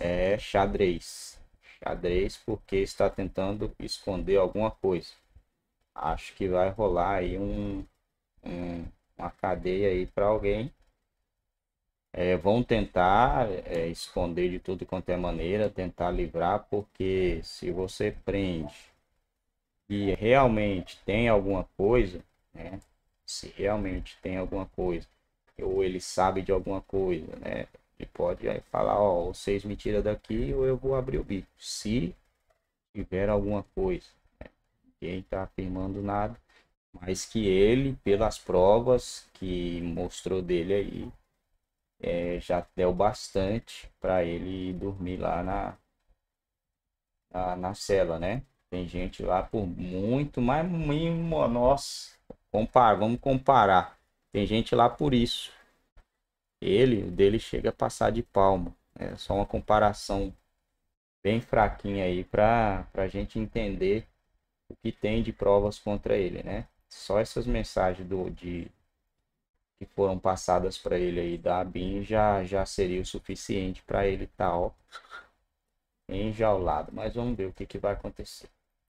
é xadrez. Xadrez porque está tentando esconder alguma coisa. Acho que vai rolar aí um, um uma cadeia aí para alguém. É, vão tentar é, esconder de tudo quanto é maneira, tentar livrar, porque se você prende e realmente tem alguma coisa, né? Se realmente tem alguma coisa, ou ele sabe de alguma coisa, né? E pode aí, falar, ó, vocês me tiram daqui ou eu vou abrir o bico. Se tiver alguma coisa. Né? Ninguém tá afirmando nada. Mas que ele, pelas provas que mostrou dele aí, é, já deu bastante para ele dormir lá na, na, na, cela, né? Tem gente lá por muito, mas mínimo nossa, compara, vamos comparar. Tem gente lá por isso. Ele, dele chega a passar de palmo. É só uma comparação bem fraquinha aí para a gente entender o que tem de provas contra ele, né? Só essas mensagens do, de, que foram passadas para ele aí da Abin já, já seria o suficiente para ele estar tá, enjaulado. Mas vamos ver o que, que vai acontecer.